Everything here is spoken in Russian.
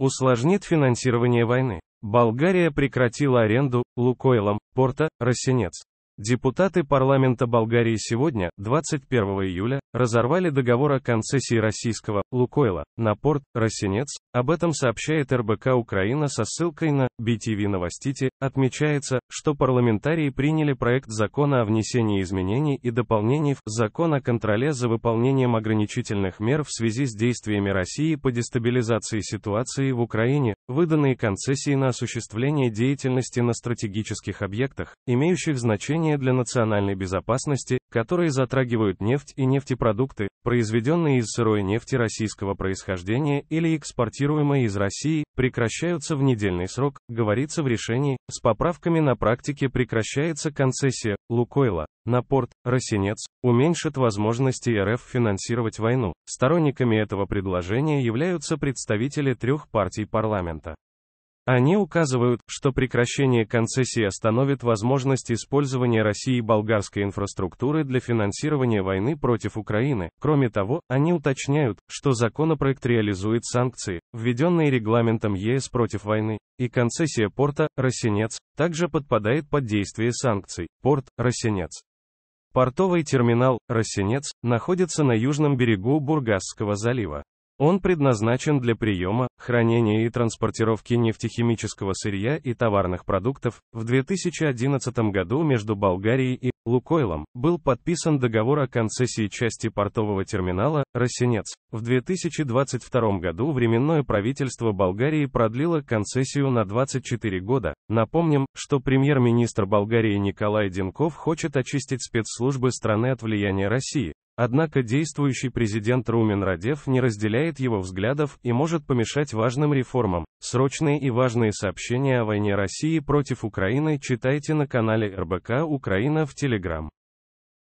усложнит финансирование войны. Болгария прекратила аренду Лукойлом, порта, Росинец. Депутаты парламента Болгарии сегодня, 21 июля, разорвали договор о концессии российского «Лукойла» на порт «Росинец», об этом сообщает РБК Украина со ссылкой на BTV Новостите, отмечается, что парламентарии приняли проект закона о внесении изменений и дополнений в закон о контроле за выполнением ограничительных мер в связи с действиями России по дестабилизации ситуации в Украине, выданные концессии на осуществление деятельности на стратегических объектах, имеющих значение для национальной безопасности, которые затрагивают нефть и нефтепродукты, произведенные из сырой нефти российского происхождения или экспортируемые из России, прекращаются в недельный срок, говорится в решении, с поправками на практике прекращается концессия, Лукойла, на порт, Росинец, уменьшит возможности РФ финансировать войну. Сторонниками этого предложения являются представители трех партий парламента. Они указывают, что прекращение концессии остановит возможность использования России болгарской инфраструктуры для финансирования войны против Украины. Кроме того, они уточняют, что законопроект реализует санкции, введенные регламентом ЕС против войны, и концессия порта «Росинец» также подпадает под действие санкций. Порт «Росинец». Портовый терминал «Росинец» находится на южном берегу Бургасского залива. Он предназначен для приема, хранения и транспортировки нефтехимического сырья и товарных продуктов. В 2011 году между Болгарией и Лукойлом был подписан договор о концессии части портового терминала «Росинец». В 2022 году Временное правительство Болгарии продлило концессию на 24 года. Напомним, что премьер-министр Болгарии Николай Денков хочет очистить спецслужбы страны от влияния России. Однако действующий президент Румен Радев не разделяет его взглядов и может помешать важным реформам. Срочные и важные сообщения о войне России против Украины читайте на канале РБК Украина в Телеграм.